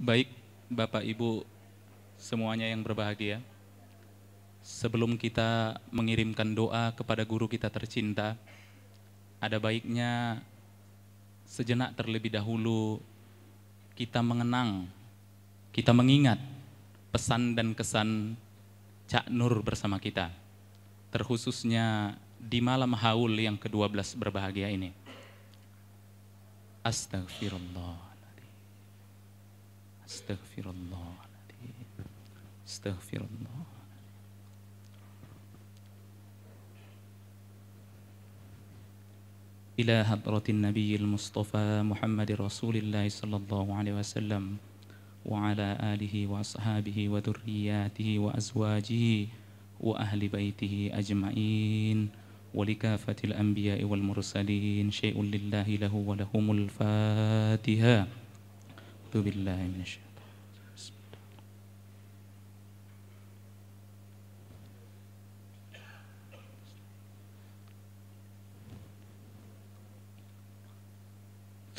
Baik, Bapak Ibu semuanya yang berbahagia. Sebelum kita mengirimkan doa kepada guru kita tercinta, ada baiknya sejenak terlebih dahulu kita mengenang, kita mengingat pesan dan kesan Cak Nur bersama kita. Terkhususnya di malam haul yang ke-12 berbahagia ini. Astagfirullah. استغفر الله العظيم استغفر الله إلى حضرة النبي المصطفى محمد رسول الله صلى الله عليه وسلم وعلى آله وأصحابه وذرياته وأزواجه وأهل بيته أجمعين ولكافة الأنبياء والمرسلين شيء لله له ولهم الفاتحة أعوذ بالله من الشيطان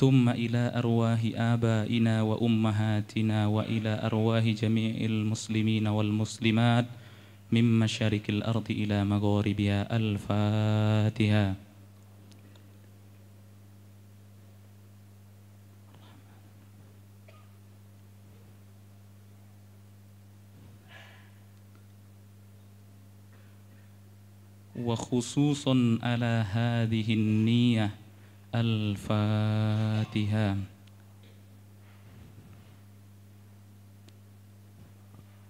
ثم إلى أرواح آبائنا وأمهاتنا وإلى أرواح جميع المسلمين والمسلمات من مشارق الأرض إلى مغاربها الفاتحة وخصوصا على هذه النية الفاتحة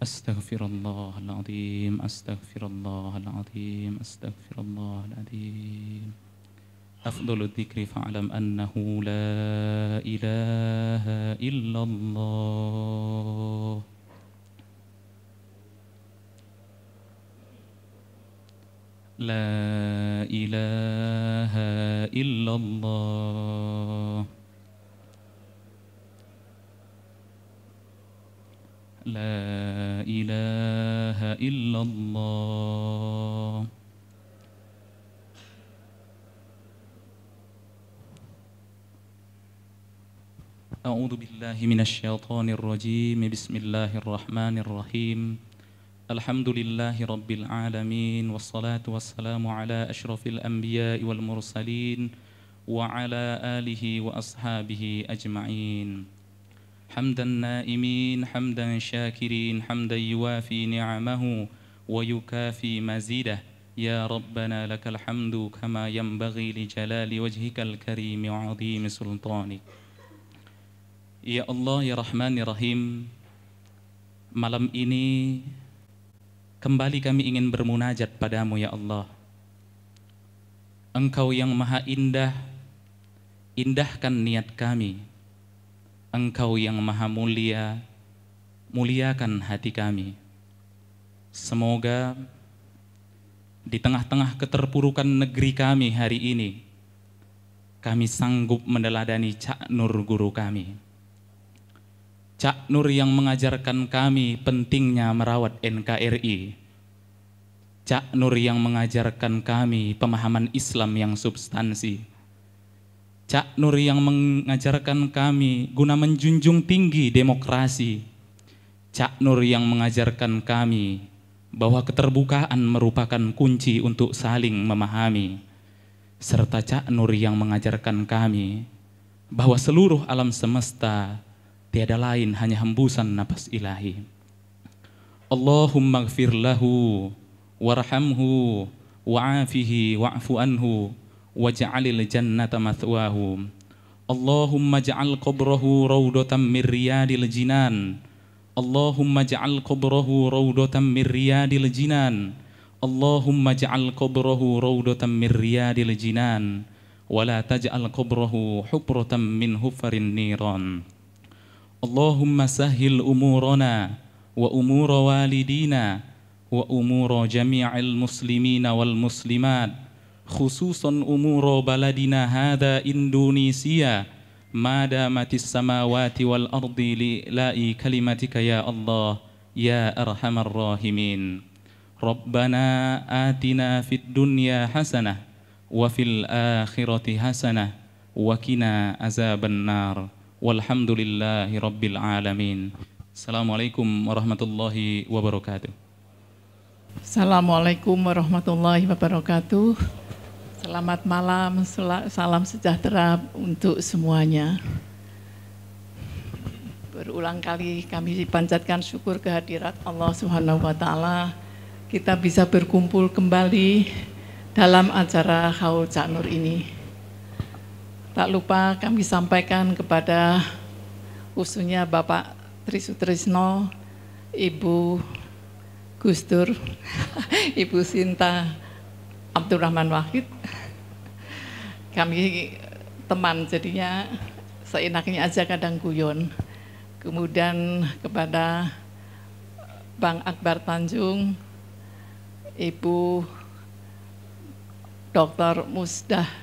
أستغفر الله العظيم أستغفر الله العظيم أستغفر الله العظيم أفضل الذكر فاعلم أنه لا إله إلا الله لا إله إلا الله لا إله إلا الله أعوذ بالله من الشيطان الرجيم بسم الله الرحمن الرحيم الحمد لله رب العالمين والصلاة والسلام على أشرف الأنبياء والمرسلين وعلى آله وأصحابه أجمعين حمد النائمين حمدا شاكرين حمدا يوافي نعمه ويكافي مزيده يا ربنا لك الحمد كما ينبغي لجلال وجهك الكريم وعظيم سلطانك يا الله يا رحمن الرحيم malam ini Kembali kami ingin bermunajat padamu ya Allah. Engkau yang maha indah, indahkan niat kami. Engkau yang maha mulia, muliakan hati kami. Semoga di tengah-tengah keterpurukan negeri kami hari ini, kami sanggup meneladani cak nur guru kami Cak Nur yang mengajarkan kami pentingnya merawat NKRI. Cak Nur yang mengajarkan kami pemahaman Islam yang substansi. Cak Nur yang mengajarkan kami guna menjunjung tinggi demokrasi. Cak Nur yang mengajarkan kami bahwa keterbukaan merupakan kunci untuk saling memahami. Serta Cak Nur yang mengajarkan kami bahwa seluruh alam semesta tiada lain hanya hembusan napas ilahi. Allahumma gfir lahu warhamhu wa'afihi wa'fu anhu waj'alil jannata mathwahu. Allahumma ja'al qabrahu rawdatan min riyadil jinan. Allahumma ja'al qabrahu rawdatan min riyadil jinan. Allahumma ja'al qabrahu rawdatan min riyadil jinan. la tajal qabrahu hubratan min hufarin niran. Allahumma sahil umurana wa umura walidina wa umura jami'il muslimina wal muslimat khususan umura baladina hada Indonesia madamatis samawati wal ardi li la'i kalimatika ya Allah ya arhamar rahimin Rabbana atina fid dunya hasanah wa fil akhirati hasanah wa nar walhamdulillahi rabbil alamin. Assalamualaikum warahmatullahi wabarakatuh. Assalamualaikum warahmatullahi wabarakatuh. Selamat malam, salam sejahtera untuk semuanya. Berulang kali kami panjatkan syukur kehadirat Allah Subhanahu wa taala. Kita bisa berkumpul kembali dalam acara Haul Cak Nur ini. Tak lupa kami sampaikan kepada usunya Bapak Trisutrisno, Ibu Gustur, Ibu Sinta Abdurrahman Wahid. Kami teman jadinya seenaknya aja kadang guyon. Kemudian kepada Bang Akbar Tanjung, Ibu Dr. Musdah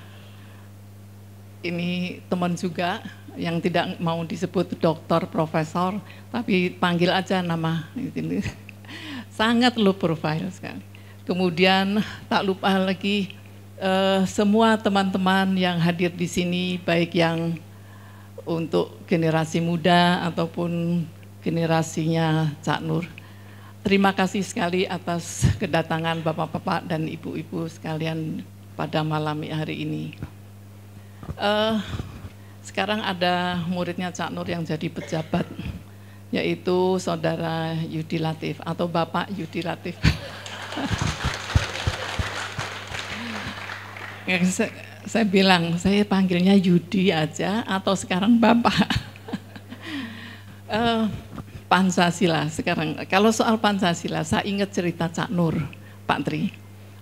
ini teman juga yang tidak mau disebut dokter, profesor, tapi panggil aja nama. Ini Sangat low profile sekali. Kemudian tak lupa lagi eh, semua teman-teman yang hadir di sini, baik yang untuk generasi muda ataupun generasinya Cak Nur. Terima kasih sekali atas kedatangan Bapak-Bapak dan Ibu-Ibu sekalian pada malam hari ini. Uh, sekarang ada muridnya Cak Nur yang jadi pejabat, yaitu saudara Yudi Latif atau Bapak Yudi Latif. saya, bilang, saya panggilnya Yudi aja atau sekarang Bapak. uh, Pancasila sekarang. Kalau soal Pancasila, saya ingat cerita Cak Nur, Pak Tri.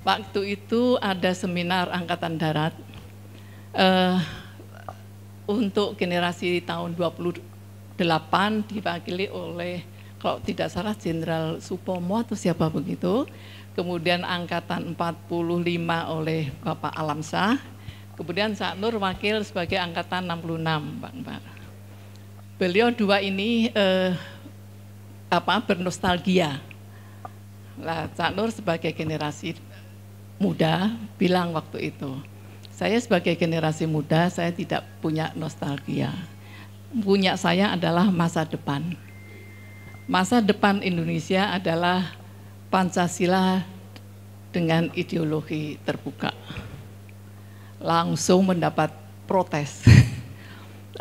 Waktu itu ada seminar Angkatan Darat uh, untuk generasi tahun 28 diwakili oleh kalau tidak salah Jenderal Supomo atau siapa begitu. Kemudian angkatan 45 oleh Bapak Alamsah. Kemudian Sak Nur wakil sebagai angkatan 66, Bang Bar. Beliau dua ini eh, apa bernostalgia. Lah Nur sebagai generasi muda bilang waktu itu saya sebagai generasi muda, saya tidak punya nostalgia. Punya saya adalah masa depan. Masa depan Indonesia adalah Pancasila dengan ideologi terbuka. Langsung mendapat protes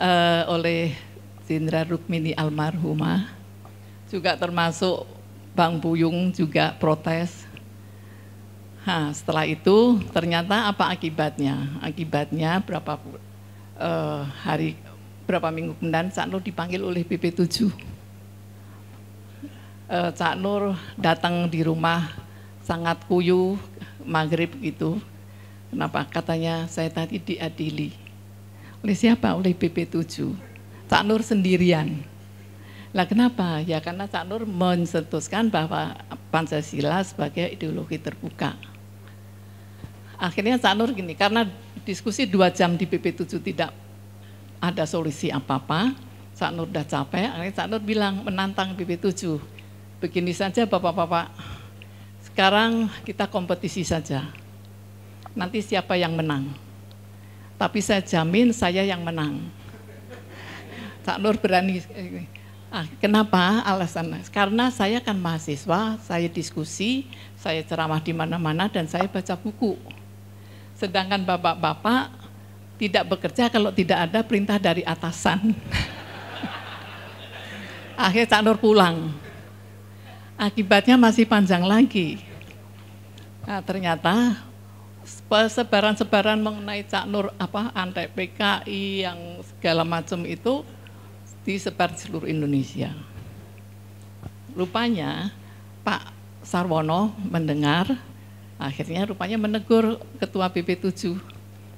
eh, oleh Jenderal Rukmini almarhumah, juga termasuk Bang Buyung juga protes. Nah, setelah itu ternyata apa akibatnya? Akibatnya berapa uh, hari berapa minggu kemudian Cak Nur dipanggil oleh BP7. Uh, eh, Cak Nur datang di rumah sangat kuyu maghrib gitu. Kenapa? Katanya saya tadi diadili. Oleh siapa? Oleh BP7. Cak Nur sendirian. Lah kenapa? Ya karena Cak Nur mencetuskan bahwa Pancasila sebagai ideologi terbuka. Akhirnya Cak Nur gini, karena diskusi dua jam di BP7 tidak ada solusi apa-apa, Cak Nur udah capek, akhirnya Cak Nur bilang menantang BP7. Begini saja Bapak-Bapak, sekarang kita kompetisi saja. Nanti siapa yang menang. Tapi saya jamin saya yang menang. Cak Nur berani. Ah, kenapa alasan? Karena saya kan mahasiswa, saya diskusi, saya ceramah di mana-mana dan saya baca buku. Sedangkan bapak-bapak tidak bekerja kalau tidak ada perintah dari atasan. Akhirnya Cak Nur pulang. Akibatnya masih panjang lagi. Nah, ternyata sebaran-sebaran mengenai Cak Nur apa antek PKI yang segala macam itu disebar di seluruh Indonesia. Rupanya Pak Sarwono mendengar Akhirnya rupanya menegur ketua BP7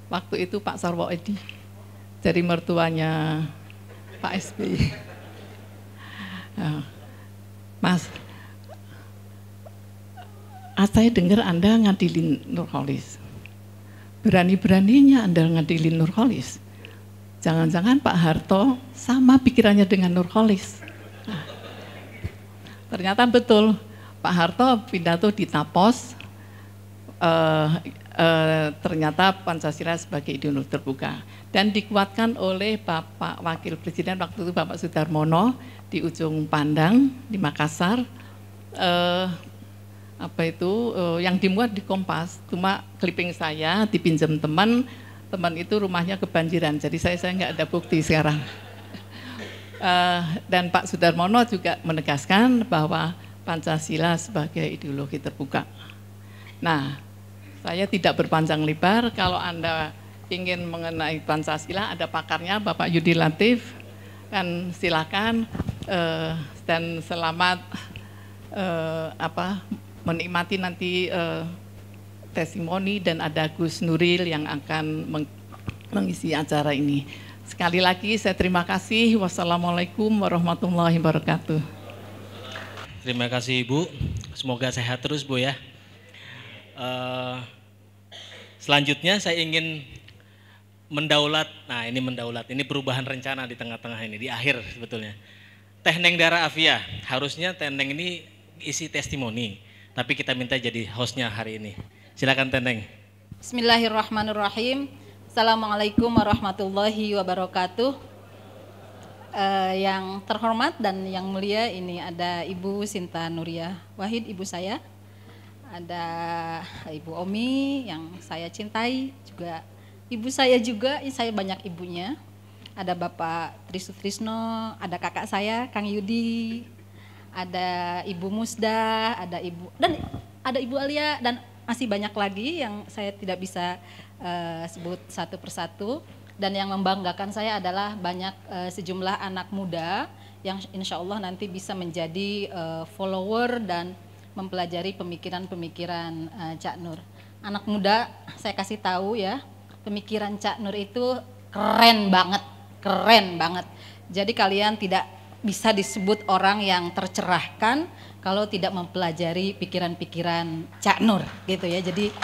waktu itu Pak Sarwo Edi dari mertuanya Pak SBY. Ah, mas, ah, saya dengar Anda ngadilin Nurholis. Berani-beraninya Anda ngadilin Nurholis. Jangan-jangan Pak Harto sama pikirannya dengan Nurholis. Nah, ternyata betul, Pak Harto pidato di Tapos, uh, uh, ternyata Pancasila sebagai ideologi terbuka dan dikuatkan oleh Bapak Wakil Presiden waktu itu Bapak Sudarmono di ujung Pandang di Makassar uh, apa itu uh, yang dimuat di Kompas cuma clipping saya dipinjam teman teman itu rumahnya kebanjiran jadi saya saya nggak ada bukti sekarang uh, dan Pak Sudarmono juga menegaskan bahwa Pancasila sebagai ideologi terbuka nah saya tidak berpanjang lebar. Kalau Anda ingin mengenai Pancasila, ada pakarnya Bapak Yudi Latif. Kan silakan uh, dan selamat uh, apa menikmati nanti uh, testimoni dan ada Gus Nuril yang akan meng mengisi acara ini. Sekali lagi saya terima kasih. Wassalamualaikum warahmatullahi wabarakatuh. Terima kasih Ibu. Semoga sehat terus Bu ya. Uh, selanjutnya saya ingin mendaulat. Nah, ini mendaulat. Ini perubahan rencana di tengah-tengah ini, di akhir sebetulnya. Neng Dara Afia, harusnya Neng ini isi testimoni, tapi kita minta jadi hostnya hari ini. Silakan Neng. Bismillahirrahmanirrahim. Assalamualaikum warahmatullahi wabarakatuh. Uh, yang terhormat dan yang mulia ini ada Ibu Sinta Nuria Wahid, ibu saya ada Ibu Omi yang saya cintai juga ibu saya juga saya banyak ibunya ada Bapak Trisut Trisno ada kakak saya Kang Yudi ada Ibu Musda ada Ibu dan ada Ibu Alia dan masih banyak lagi yang saya tidak bisa uh, sebut satu persatu dan yang membanggakan saya adalah banyak uh, sejumlah anak muda yang insya Allah nanti bisa menjadi uh, follower dan mempelajari pemikiran-pemikiran uh, Cak Nur. Anak muda, saya kasih tahu ya, pemikiran Cak Nur itu keren banget, keren banget. Jadi kalian tidak bisa disebut orang yang tercerahkan kalau tidak mempelajari pikiran-pikiran Cak Nur gitu ya. Jadi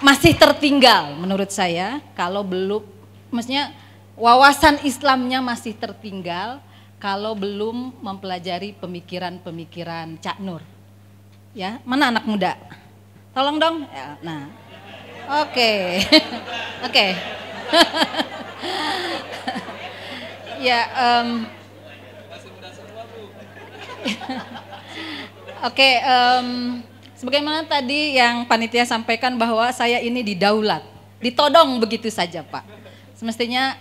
masih tertinggal menurut saya kalau belum, maksudnya wawasan Islamnya masih tertinggal kalau belum mempelajari pemikiran-pemikiran Cak Nur. Ya, mana anak muda? Tolong dong. Ya, nah. Oke. Oke. ya, um, Oke, okay, um, sebagaimana tadi yang panitia sampaikan bahwa saya ini didaulat, ditodong begitu saja Pak. Semestinya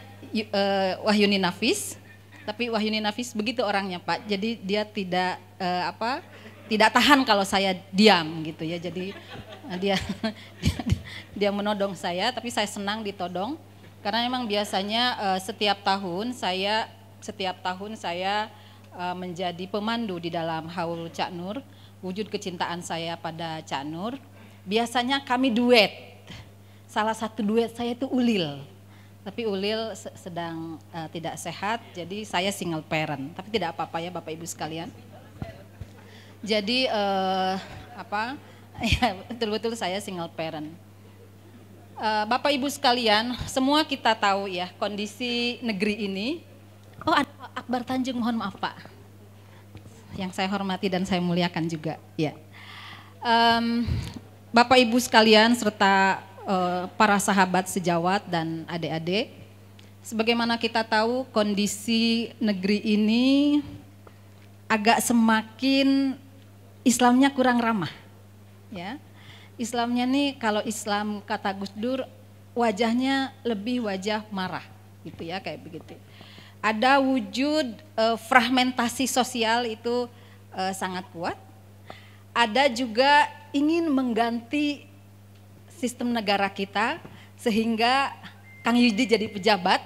uh, Wahyuni Nafis, tapi Wahyuni Nafis begitu orangnya Pak. Jadi dia tidak uh, apa tidak tahan kalau saya diam gitu ya. Jadi eh, dia dia, menodong saya tapi saya senang ditodong karena memang biasanya uh, setiap tahun saya setiap tahun saya uh, menjadi pemandu di dalam Haul Cak Nur, wujud kecintaan saya pada Cak Nur. Biasanya kami duet. Salah satu duet saya itu Ulil. Tapi Ulil sedang uh, tidak sehat, jadi saya single parent. Tapi tidak apa-apa ya Bapak Ibu sekalian. Jadi uh, apa? Ya betul-betul saya single parent. Uh, Bapak Ibu sekalian, semua kita tahu ya kondisi negeri ini. Oh, Akbar Tanjung, mohon maaf Pak. Yang saya hormati dan saya muliakan juga. Ya. Um, Bapak Ibu sekalian serta Eh, para sahabat sejawat dan adik-adik. Sebagaimana kita tahu kondisi negeri ini agak semakin Islamnya kurang ramah. Ya. Islamnya nih kalau Islam kata Gus Dur wajahnya lebih wajah marah gitu ya kayak begitu. Ada wujud eh, fragmentasi sosial itu eh, sangat kuat. Ada juga ingin mengganti sistem negara kita sehingga Kang Yudi jadi pejabat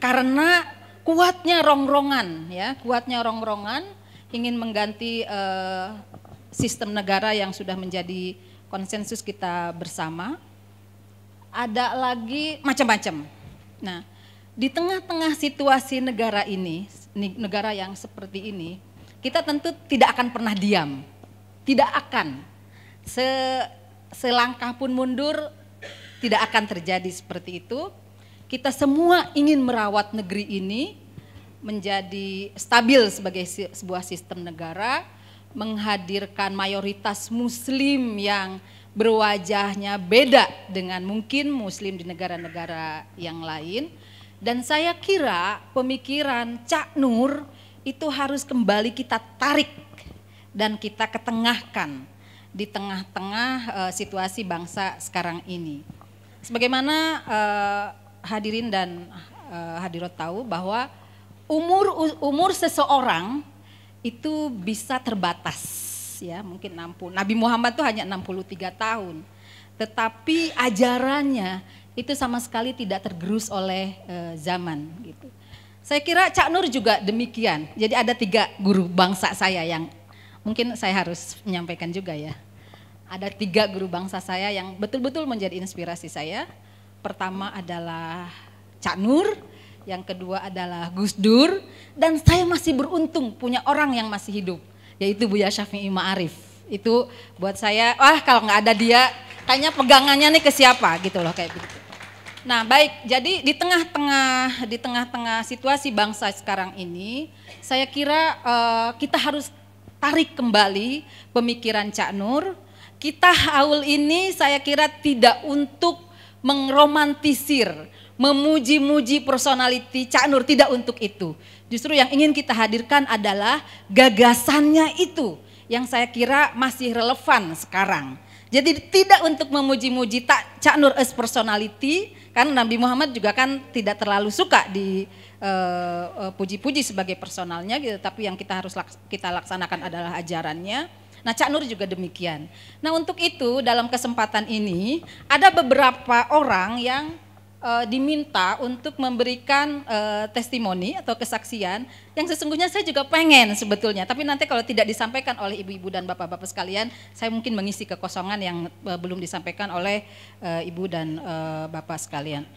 karena kuatnya rongrongan ya, kuatnya rongrongan ingin mengganti uh, sistem negara yang sudah menjadi konsensus kita bersama. Ada lagi macam-macam. Nah, di tengah-tengah situasi negara ini, negara yang seperti ini, kita tentu tidak akan pernah diam. Tidak akan. Se selangkah pun mundur tidak akan terjadi seperti itu. Kita semua ingin merawat negeri ini menjadi stabil sebagai sebuah sistem negara, menghadirkan mayoritas muslim yang berwajahnya beda dengan mungkin muslim di negara-negara yang lain. Dan saya kira pemikiran Cak Nur itu harus kembali kita tarik dan kita ketengahkan di tengah-tengah uh, situasi bangsa sekarang ini. Sebagaimana uh, hadirin dan uh, hadirat tahu bahwa umur umur seseorang itu bisa terbatas ya, mungkin 60. Nabi Muhammad itu hanya 63 tahun. Tetapi ajarannya itu sama sekali tidak tergerus oleh uh, zaman gitu. Saya kira Cak Nur juga demikian. Jadi ada tiga guru bangsa saya yang mungkin saya harus menyampaikan juga ya. Ada tiga guru bangsa saya yang betul-betul menjadi inspirasi saya. Pertama adalah Cak Nur, yang kedua adalah Gus Dur, dan saya masih beruntung punya orang yang masih hidup, yaitu Buya Syafi'i Ma'arif. Itu buat saya, wah kalau nggak ada dia, kayaknya pegangannya nih ke siapa gitu loh kayak begitu. Nah baik, jadi di tengah-tengah di tengah-tengah situasi bangsa sekarang ini, saya kira uh, kita harus tarik kembali pemikiran Cak Nur. Kita haul ini saya kira tidak untuk mengromantisir, memuji-muji personality Cak Nur, tidak untuk itu. Justru yang ingin kita hadirkan adalah gagasannya itu yang saya kira masih relevan sekarang. Jadi tidak untuk memuji-muji tak Cak Nur as personality, karena Nabi Muhammad juga kan tidak terlalu suka di uh, puji-puji sebagai personalnya gitu, tapi yang kita harus laks kita laksanakan adalah ajarannya. Nah, Cak Nur juga demikian. Nah, untuk itu dalam kesempatan ini ada beberapa orang yang uh, diminta untuk memberikan uh, testimoni atau kesaksian yang sesungguhnya saya juga pengen sebetulnya. Tapi nanti kalau tidak disampaikan oleh ibu-ibu dan bapak-bapak sekalian, saya mungkin mengisi kekosongan yang uh, belum disampaikan oleh uh, ibu dan uh, bapak sekalian.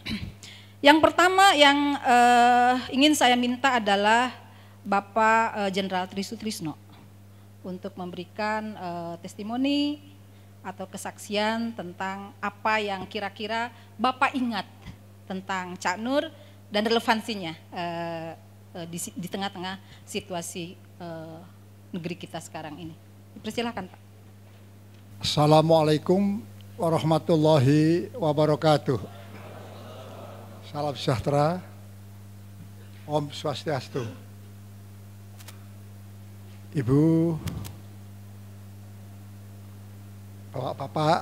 Yang pertama yang uh, ingin saya minta adalah Bapak eh, Jenderal uh, Trisu Trisno untuk memberikan uh, testimoni atau kesaksian tentang apa yang kira-kira Bapak ingat tentang Cak Nur dan relevansinya uh, uh, di, di tengah-tengah situasi uh, negeri kita sekarang ini. Persilahkan Pak. Assalamualaikum warahmatullahi wabarakatuh. Salam sejahtera. Om Swastiastu. Ibu, Bapak-bapak,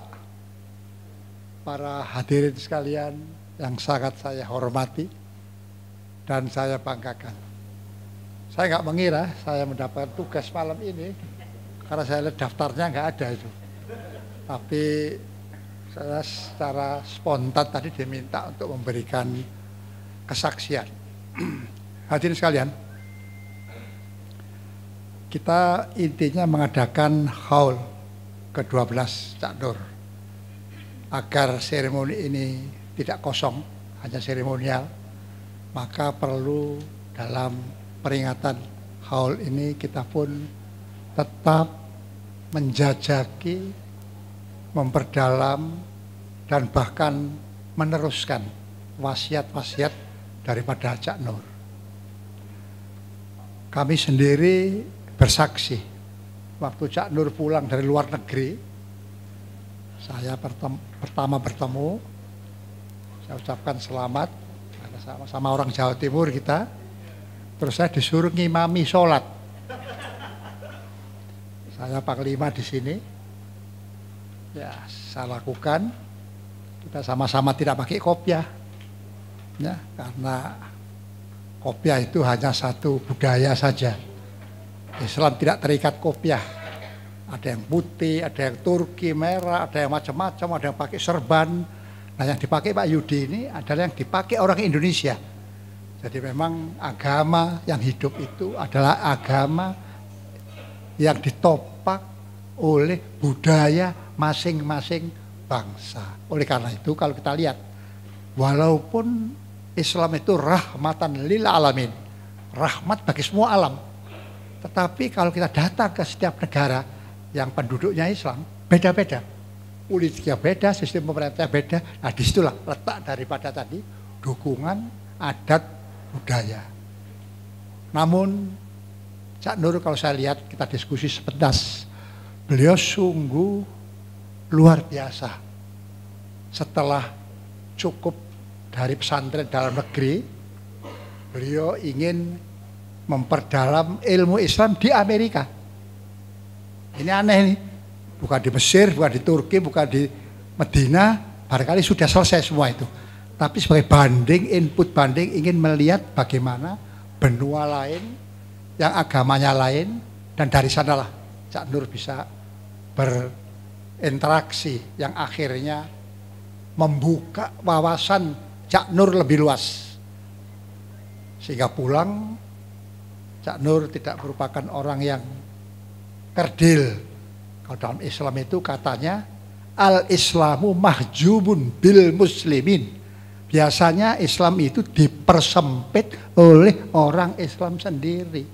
para hadirin sekalian yang sangat saya hormati dan saya banggakan. Saya nggak mengira saya mendapatkan tugas malam ini karena saya lihat daftarnya nggak ada itu. Tapi saya secara spontan tadi diminta untuk memberikan kesaksian. Hadirin sekalian, kita intinya mengadakan haul ke-12 Cak Nur agar seremoni ini tidak kosong, hanya seremonial, maka perlu dalam peringatan haul ini kita pun tetap menjajaki memperdalam, dan bahkan meneruskan wasiat-wasiat daripada Cak Nur. Kami sendiri bersaksi waktu Cak Nur pulang dari luar negeri, saya pertama bertemu, saya ucapkan selamat sama, sama orang Jawa Timur kita, terus saya disuruh ngimami sholat. Saya panglima di sini, ya saya lakukan kita sama-sama tidak pakai kopiah ya karena kopiah itu hanya satu budaya saja Islam tidak terikat kopiah ada yang putih ada yang Turki merah ada yang macam-macam ada yang pakai serban nah yang dipakai Pak Yudi ini adalah yang dipakai orang Indonesia jadi memang agama yang hidup itu adalah agama yang ditopak oleh budaya masing-masing bangsa. Oleh karena itu kalau kita lihat walaupun Islam itu rahmatan lil alamin, rahmat bagi semua alam. Tetapi kalau kita datang ke setiap negara yang penduduknya Islam, beda-beda. Politiknya beda, sistem pemerintahnya beda. Nah disitulah letak daripada tadi dukungan adat budaya. Namun Cak Nur kalau saya lihat kita diskusi sepedas, beliau sungguh luar biasa. Setelah cukup dari pesantren dalam negeri, beliau ingin memperdalam ilmu Islam di Amerika. Ini aneh nih, bukan di Mesir, bukan di Turki, bukan di Medina, barangkali sudah selesai semua itu. Tapi sebagai banding, input banding ingin melihat bagaimana benua lain yang agamanya lain dan dari sanalah Cak Nur bisa ber interaksi yang akhirnya membuka wawasan Cak Nur lebih luas. Sehingga pulang Cak Nur tidak merupakan orang yang kerdil. Kalau dalam Islam itu katanya al-islamu mahjubun bil muslimin. Biasanya Islam itu dipersempit oleh orang Islam sendiri.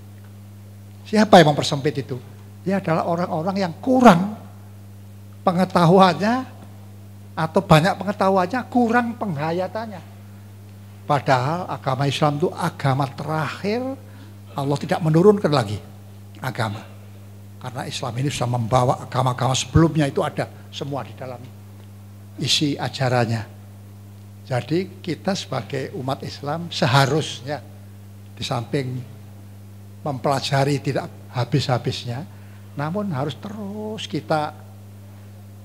Siapa yang mempersempit itu? Dia adalah orang-orang yang kurang pengetahuannya atau banyak pengetahuannya kurang penghayatannya. Padahal agama Islam itu agama terakhir Allah tidak menurunkan lagi agama. Karena Islam ini sudah membawa agama-agama sebelumnya itu ada semua di dalam isi ajarannya. Jadi kita sebagai umat Islam seharusnya di samping mempelajari tidak habis-habisnya, namun harus terus kita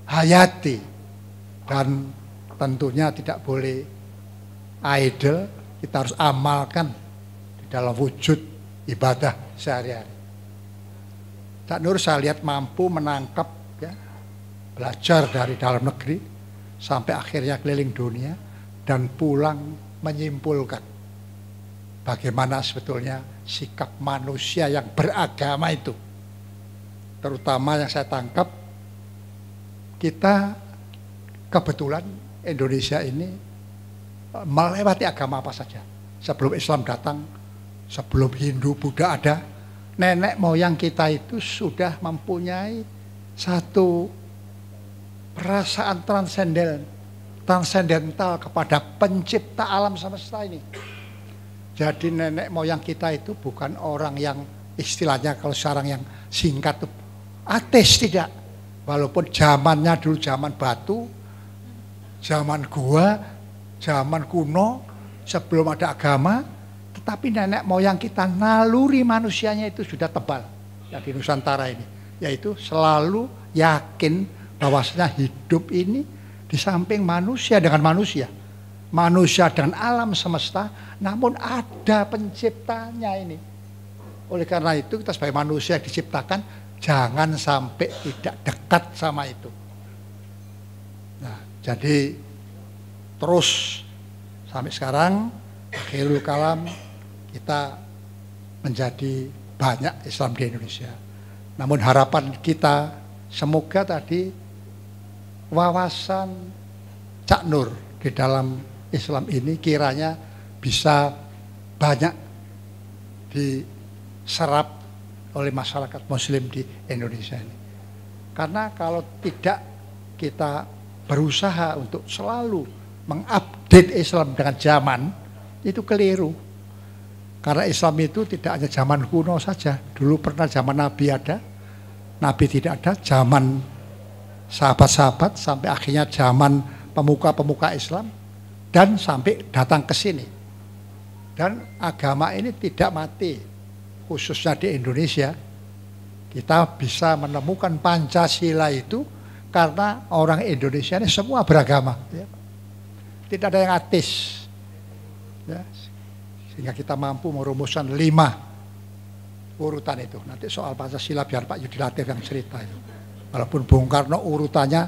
hayati dan tentunya tidak boleh idle kita harus amalkan di dalam wujud ibadah sehari-hari tak Nur saya lihat mampu menangkap ya, belajar dari dalam negeri sampai akhirnya keliling dunia dan pulang menyimpulkan bagaimana sebetulnya sikap manusia yang beragama itu terutama yang saya tangkap kita kebetulan Indonesia ini eh, melewati agama apa saja. Sebelum Islam datang, sebelum Hindu, Buddha ada, nenek moyang kita itu sudah mempunyai satu perasaan transenden, transendental kepada pencipta alam semesta ini. Jadi nenek moyang kita itu bukan orang yang istilahnya kalau sekarang yang singkat itu ateis tidak Walaupun zamannya dulu zaman batu, zaman gua, zaman kuno, sebelum ada agama, tetapi nenek moyang kita naluri manusianya itu sudah tebal ya di Nusantara ini, yaitu selalu yakin bahwasanya hidup ini di samping manusia dengan manusia, manusia dan alam semesta, namun ada penciptanya ini. Oleh karena itu kita sebagai manusia diciptakan Jangan sampai tidak dekat sama itu. Nah, jadi terus sampai sekarang akhirul kalam kita menjadi banyak Islam di Indonesia. Namun harapan kita semoga tadi wawasan Cak Nur di dalam Islam ini kiranya bisa banyak diserap oleh masyarakat muslim di Indonesia ini. Karena kalau tidak kita berusaha untuk selalu mengupdate Islam dengan zaman, itu keliru. Karena Islam itu tidak hanya zaman kuno saja. Dulu pernah zaman Nabi ada, Nabi tidak ada, zaman sahabat-sahabat, sampai akhirnya zaman pemuka-pemuka Islam, dan sampai datang ke sini. Dan agama ini tidak mati, khususnya di Indonesia, kita bisa menemukan Pancasila itu karena orang Indonesia ini semua beragama. Ya. Tidak ada yang atis Ya. Sehingga kita mampu merumuskan lima urutan itu. Nanti soal Pancasila biar Pak Yudi Latif yang cerita itu. Walaupun Bung Karno urutannya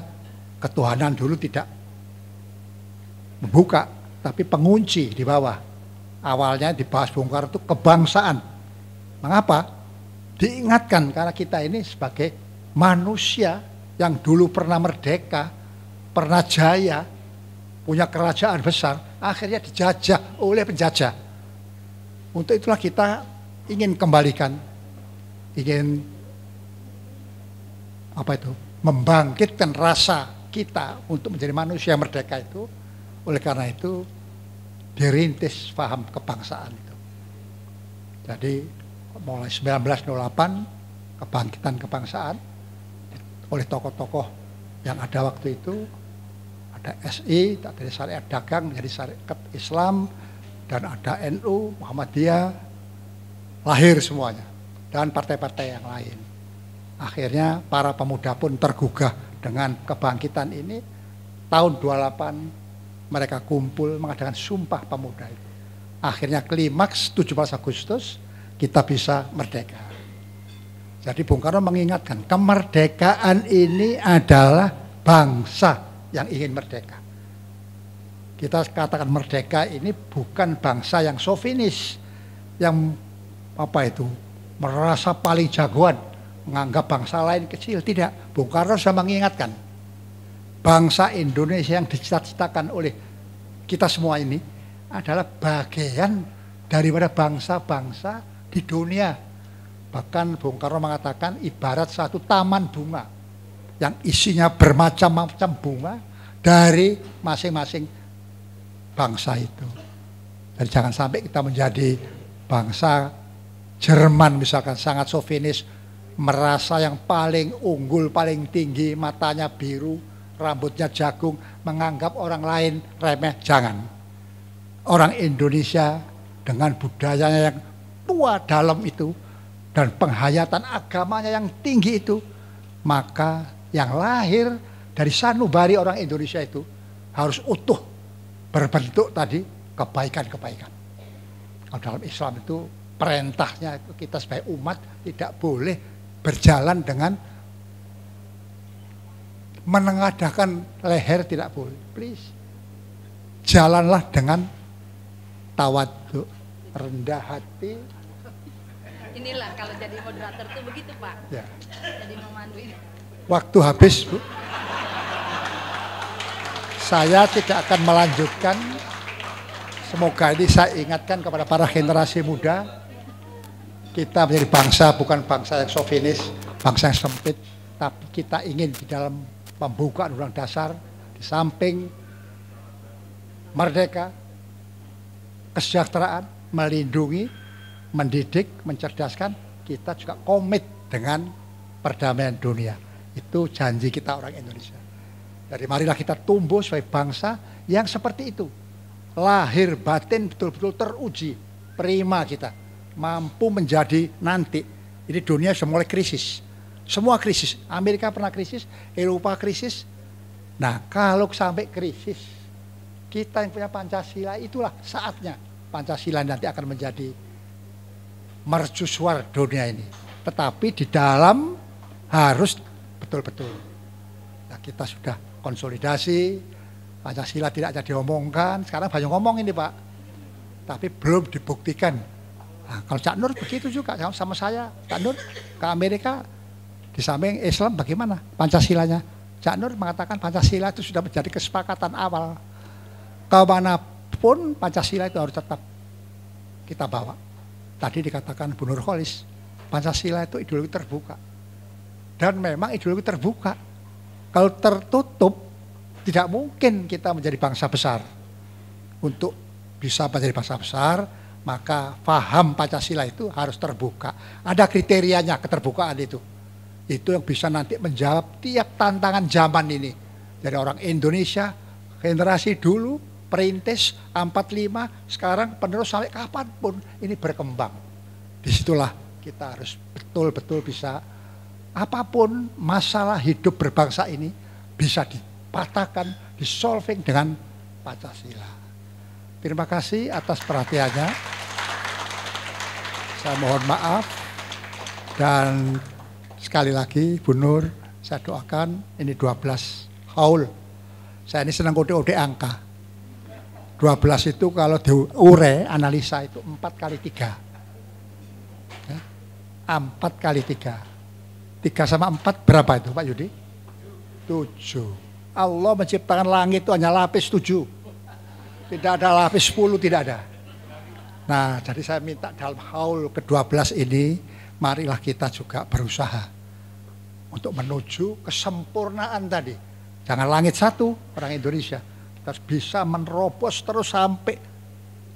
ketuhanan dulu tidak membuka, tapi pengunci di bawah. Awalnya dibahas Bung Karno itu kebangsaan, Mengapa? Diingatkan karena kita ini sebagai manusia yang dulu pernah merdeka, pernah jaya, punya kerajaan besar, akhirnya dijajah oleh penjajah. Untuk itulah kita ingin kembalikan, ingin apa itu? membangkitkan rasa kita untuk menjadi manusia merdeka itu. Oleh karena itu dirintis faham kebangsaan itu. Jadi mulai 1928 kebangkitan kebangsaan oleh tokoh-tokoh yang ada waktu itu ada SI dari syariat dagang menjadi syariat Islam dan ada NU Muhammadiyah lahir semuanya dan partai-partai yang lain akhirnya para pemuda pun tergugah dengan kebangkitan ini tahun 28 mereka kumpul mengadakan sumpah pemuda itu akhirnya klimaks 17 Agustus kita bisa merdeka. Jadi Bung Karno mengingatkan, kemerdekaan ini adalah bangsa yang ingin merdeka. Kita katakan merdeka ini bukan bangsa yang sovinis, yang apa itu merasa paling jagoan, menganggap bangsa lain kecil. Tidak, Bung Karno sudah mengingatkan, bangsa Indonesia yang dicita-citakan oleh kita semua ini adalah bagian daripada bangsa-bangsa di dunia. Bahkan Bung Karno mengatakan ibarat satu taman bunga yang isinya bermacam-macam bunga dari masing-masing bangsa itu. jadi jangan sampai kita menjadi bangsa Jerman misalkan sangat sovinis merasa yang paling unggul, paling tinggi, matanya biru, rambutnya jagung, menganggap orang lain remeh, jangan. Orang Indonesia dengan budayanya yang tua dalam itu dan penghayatan agamanya yang tinggi itu, maka yang lahir dari sanubari orang Indonesia itu harus utuh berbentuk tadi kebaikan-kebaikan. Kalau dalam Islam itu perintahnya itu kita sebagai umat tidak boleh berjalan dengan menengadahkan leher tidak boleh. Please. Jalanlah dengan tawaduk, rendah hati, inilah kalau jadi moderator tuh begitu Pak. Ya. Jadi memandu ini. Waktu habis Bu. Saya tidak akan melanjutkan. Semoga ini saya ingatkan kepada para generasi muda. Kita menjadi bangsa bukan bangsa yang sovinis bangsa yang sempit. Tapi kita ingin di dalam pembukaan undang dasar, di samping merdeka, kesejahteraan, melindungi, mendidik, mencerdaskan, kita juga komit dengan perdamaian dunia. Itu janji kita orang Indonesia. Jadi marilah kita tumbuh sebagai bangsa yang seperti itu. Lahir batin betul-betul teruji. Prima kita. Mampu menjadi nanti. Ini dunia mulai krisis. Semua krisis. Amerika pernah krisis, Eropa krisis. Nah kalau sampai krisis, kita yang punya Pancasila itulah saatnya Pancasila nanti akan menjadi mercusuar dunia ini. Tetapi di dalam harus betul-betul. Nah, kita sudah konsolidasi, Pancasila tidak jadi diomongkan, sekarang banyak ngomong ini Pak. Tapi belum dibuktikan. Nah, kalau Cak Nur begitu juga sama saya, Cak Nur ke Amerika, di samping Islam bagaimana Pancasilanya? Cak Nur mengatakan Pancasila itu sudah menjadi kesepakatan awal. Kemanapun Pancasila itu harus tetap kita bawa. Tadi dikatakan Bu Nurholis, Pancasila itu ideologi terbuka. Dan memang ideologi terbuka. Kalau tertutup, tidak mungkin kita menjadi bangsa besar. Untuk bisa menjadi bangsa besar, maka faham Pancasila itu harus terbuka. Ada kriterianya keterbukaan itu. Itu yang bisa nanti menjawab tiap tantangan zaman ini. Dari orang Indonesia, generasi dulu, perintis 45 sekarang penerus sampai kapanpun ini berkembang. Disitulah kita harus betul-betul bisa apapun masalah hidup berbangsa ini bisa dipatahkan, disolving dengan Pancasila. Terima kasih atas perhatiannya. Saya mohon maaf dan sekali lagi Bu Nur saya doakan ini 12 haul. Saya ini senang kode-kode angka. 12 itu kalau diure analisa itu 4 kali 3. Ya. 4 ah, kali 3. 3 sama 4 berapa itu Pak Yudi? 7. Allah menciptakan langit itu hanya lapis 7. Tidak ada lapis 10, tidak ada. Nah, jadi saya minta dalam haul ke-12 ini, marilah kita juga berusaha untuk menuju kesempurnaan tadi. Jangan langit satu orang Indonesia, kita bisa menerobos terus sampai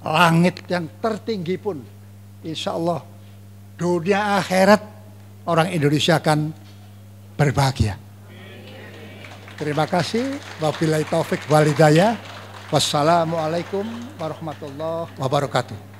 langit yang tertinggi pun. Insya Allah dunia akhirat orang Indonesia akan berbahagia. Terima kasih. Wabillahi taufik walidaya. Wassalamualaikum warahmatullahi wabarakatuh.